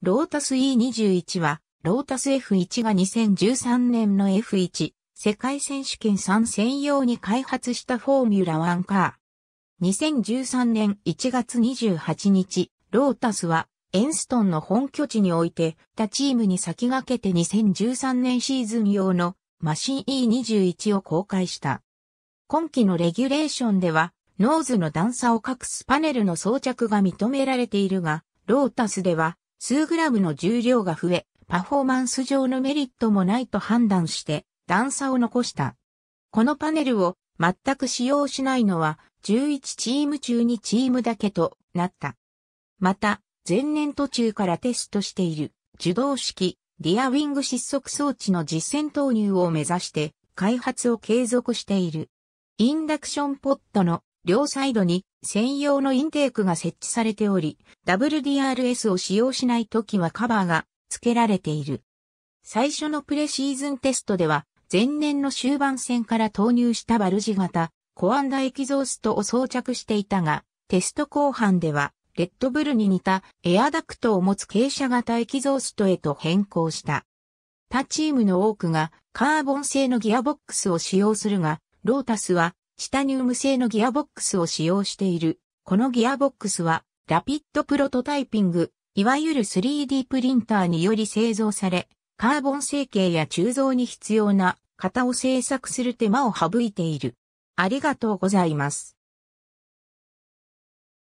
ロータス E21 は、ロータス F1 が2013年の F1 世界選手権3専用に開発したフォーミュラワンカー。2013年1月28日、ロータスはエンストンの本拠地において他チームに先駆けて2013年シーズン用のマシン E21 を公開した。今期のレギュレーションでは、ノーズの段差を隠すパネルの装着が認められているが、ロータスでは、数グラムの重量が増え、パフォーマンス上のメリットもないと判断して段差を残した。このパネルを全く使用しないのは11チーム中2チームだけとなった。また、前年途中からテストしている受動式リアウィング失速装置の実践投入を目指して開発を継続している。インダクションポットの両サイドに専用のインテークが設置されており、WDRS を使用しないときはカバーが付けられている。最初のプレシーズンテストでは、前年の終盤戦から投入したバルジ型、コアンダエキゾーストを装着していたが、テスト後半では、レッドブルに似たエアダクトを持つ傾斜型エキゾーストへと変更した。他チームの多くがカーボン製のギアボックスを使用するが、ロータスはチタニウム製のギアボックスを使用している。このギアボックスは、ラピッドプロトタイピング、いわゆる 3D プリンターにより製造され、カーボン成形や鋳造に必要な型を製作する手間を省いている。ありがとうございます。